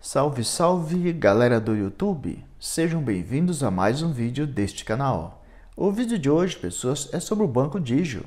Salve, salve, galera do YouTube! Sejam bem-vindos a mais um vídeo deste canal. O vídeo de hoje, pessoas, é sobre o Banco Digio.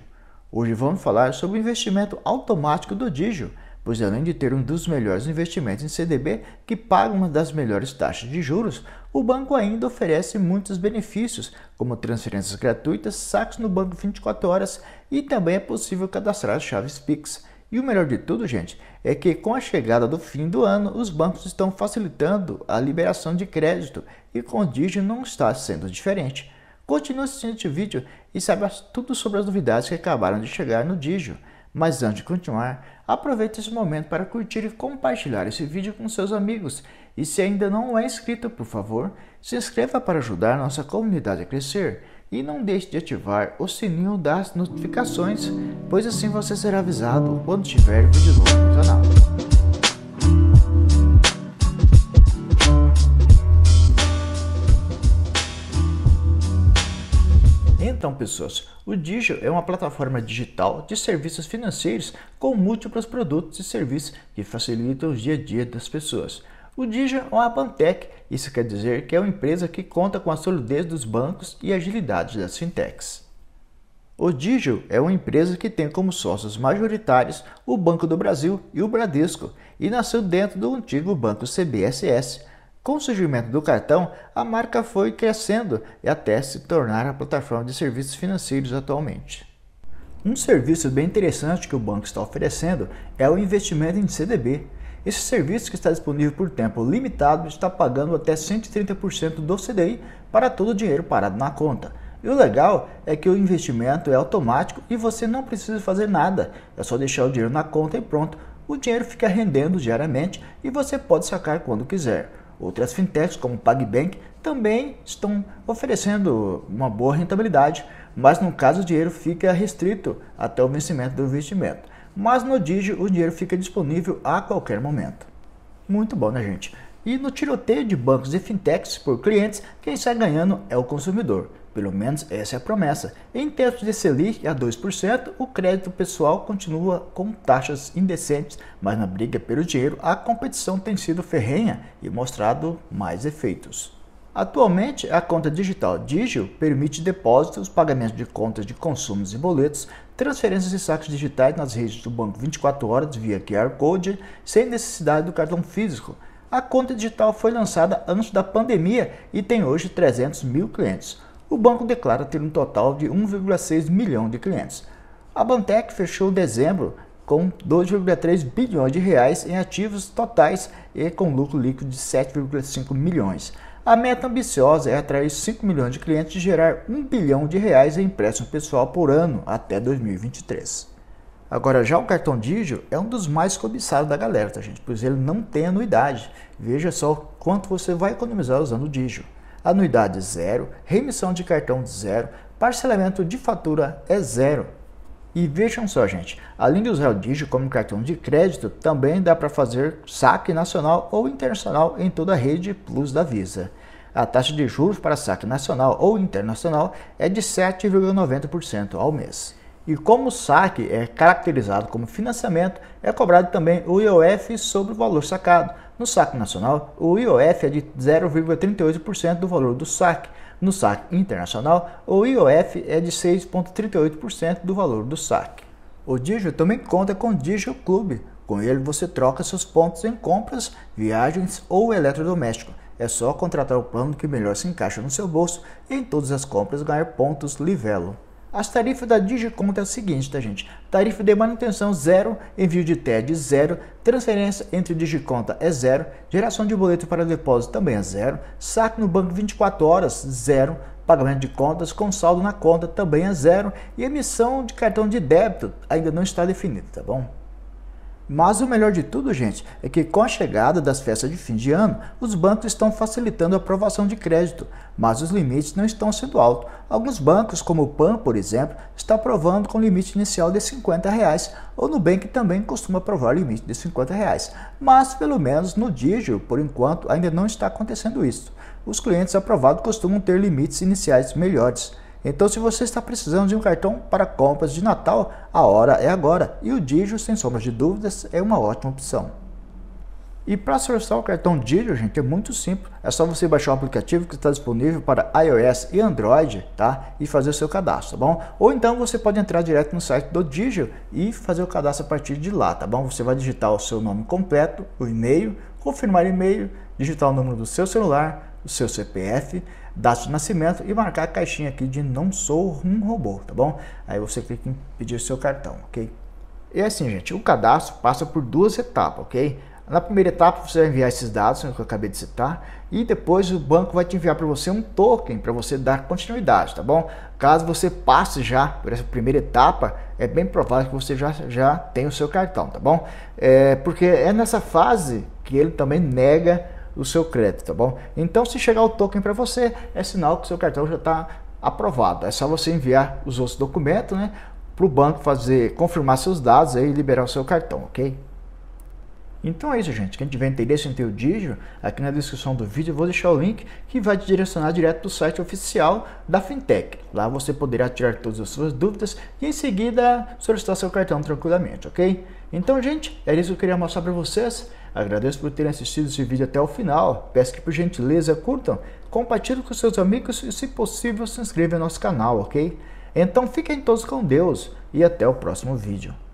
Hoje vamos falar sobre o investimento automático do Digio, pois além de ter um dos melhores investimentos em CDB que paga uma das melhores taxas de juros, o banco ainda oferece muitos benefícios, como transferências gratuitas, saques no banco 24 horas e também é possível cadastrar chaves Pix. E o melhor de tudo, gente, é que com a chegada do fim do ano, os bancos estão facilitando a liberação de crédito e com o Digi não está sendo diferente. Continue assistindo este vídeo e saiba tudo sobre as novidades que acabaram de chegar no Digio. Mas antes de continuar, aproveite esse momento para curtir e compartilhar esse vídeo com seus amigos. E se ainda não é inscrito, por favor, se inscreva para ajudar nossa comunidade a crescer e não deixe de ativar o sininho das notificações, pois assim você será avisado quando tiver vídeo novo no canal. Então, pessoas, o Digio é uma plataforma digital de serviços financeiros com múltiplos produtos e serviços que facilitam o dia a dia das pessoas. O Digio é uma Pantec, isso quer dizer que é uma empresa que conta com a solidez dos bancos e agilidade das fintechs. O Digio é uma empresa que tem como sócios majoritários o Banco do Brasil e o Bradesco e nasceu dentro do antigo Banco CBSS. Com o surgimento do cartão, a marca foi crescendo e até se tornar a plataforma de serviços financeiros atualmente. Um serviço bem interessante que o banco está oferecendo é o investimento em CDB. Esse serviço que está disponível por tempo limitado está pagando até 130% do CDI para todo o dinheiro parado na conta. E o legal é que o investimento é automático e você não precisa fazer nada, é só deixar o dinheiro na conta e pronto. O dinheiro fica rendendo diariamente e você pode sacar quando quiser. Outras fintechs, como PagBank, também estão oferecendo uma boa rentabilidade, mas no caso o dinheiro fica restrito até o vencimento do investimento mas no Digi o dinheiro fica disponível a qualquer momento. Muito bom, né, gente? E no tiroteio de bancos e fintechs por clientes, quem sai ganhando é o consumidor. Pelo menos essa é a promessa. Em tempos de Selic a 2%, o crédito pessoal continua com taxas indecentes, mas na briga pelo dinheiro a competição tem sido ferrenha e mostrado mais efeitos. Atualmente, a conta digital Digio permite depósitos, pagamentos de contas de consumos e boletos, transferências e sacos digitais nas redes do banco 24 horas via QR Code, sem necessidade do cartão físico. A conta digital foi lançada antes da pandemia e tem hoje 300 mil clientes. O banco declara ter um total de 1,6 milhão de clientes. A Bantec fechou dezembro com 2,3 bilhões de reais em ativos totais e com lucro líquido de 7,5 milhões. A meta ambiciosa é atrair 5 milhões de clientes e gerar 1 bilhão de reais em empréstimo pessoal por ano até 2023. Agora, já o cartão Digio é um dos mais cobiçados da galera, tá, gente? Pois ele não tem anuidade. Veja só quanto você vai economizar usando o Digio. Anuidade zero, remissão de cartão zero, parcelamento de fatura é zero. E vejam só, gente, além de usar o Digi como cartão de crédito, também dá para fazer saque nacional ou internacional em toda a rede Plus da Visa. A taxa de juros para saque nacional ou internacional é de 7,90% ao mês. E como o saque é caracterizado como financiamento, é cobrado também o IOF sobre o valor sacado. No saque nacional, o IOF é de 0,38% do valor do saque, no saque internacional, o IOF é de 6,38% do valor do saque. O Digio também conta com o Digio Clube. Com ele você troca seus pontos em compras, viagens ou eletrodoméstico. É só contratar o plano que melhor se encaixa no seu bolso e em todas as compras ganhar pontos Livelo. As tarifas da Digiconta é o seguinte, tá gente? Tarifa de manutenção zero, envio de TED zero, transferência entre Digiconta é zero, geração de boleto para depósito também é zero, saque no banco 24 horas zero, pagamento de contas com saldo na conta também é zero e emissão de cartão de débito ainda não está definida, tá bom? Mas o melhor de tudo, gente, é que com a chegada das festas de fim de ano, os bancos estão facilitando a aprovação de crédito, mas os limites não estão sendo altos. Alguns bancos, como o PAN, por exemplo, está aprovando com limite inicial de 50 reais, ou Nubank também costuma aprovar limite de 50 reais. Mas, pelo menos no Digio, por enquanto, ainda não está acontecendo isso. Os clientes aprovados costumam ter limites iniciais melhores. Então, se você está precisando de um cartão para compras de Natal, a hora é agora e o Digio, sem sombra de dúvidas, é uma ótima opção. E para acessar o cartão Digio, gente, é muito simples. É só você baixar o aplicativo que está disponível para iOS e Android, tá? E fazer o seu cadastro, tá bom? Ou então você pode entrar direto no site do Digio e fazer o cadastro a partir de lá, tá bom? Você vai digitar o seu nome completo, o e-mail, confirmar e-mail digitar o número do seu celular, o seu CPF, data de nascimento e marcar a caixinha aqui de não sou um robô, tá bom? Aí você clica em pedir o seu cartão, ok? E é assim, gente, o cadastro passa por duas etapas, ok? Na primeira etapa você vai enviar esses dados que eu acabei de citar e depois o banco vai te enviar para você um token para você dar continuidade, tá bom? Caso você passe já por essa primeira etapa, é bem provável que você já, já tenha o seu cartão, tá bom? É, porque é nessa fase que ele também nega o seu crédito, tá bom? Então, se chegar o token para você, é sinal que o seu cartão já está aprovado. É só você enviar os outros documentos, né, para o banco fazer confirmar seus dados aí, e liberar o seu cartão, ok? Então é isso, gente. Quem tiver interesse em ter o Digio, aqui na descrição do vídeo eu vou deixar o link que vai te direcionar direto do site oficial da Fintech. Lá você poderá tirar todas as suas dúvidas e em seguida solicitar seu cartão tranquilamente, ok? Então, gente, era isso que eu queria mostrar para vocês. Agradeço por terem assistido esse vídeo até o final. Peço que por gentileza curtam, compartilhem com seus amigos e, se possível, se inscrevam no nosso canal, ok? Então fiquem todos com Deus e até o próximo vídeo.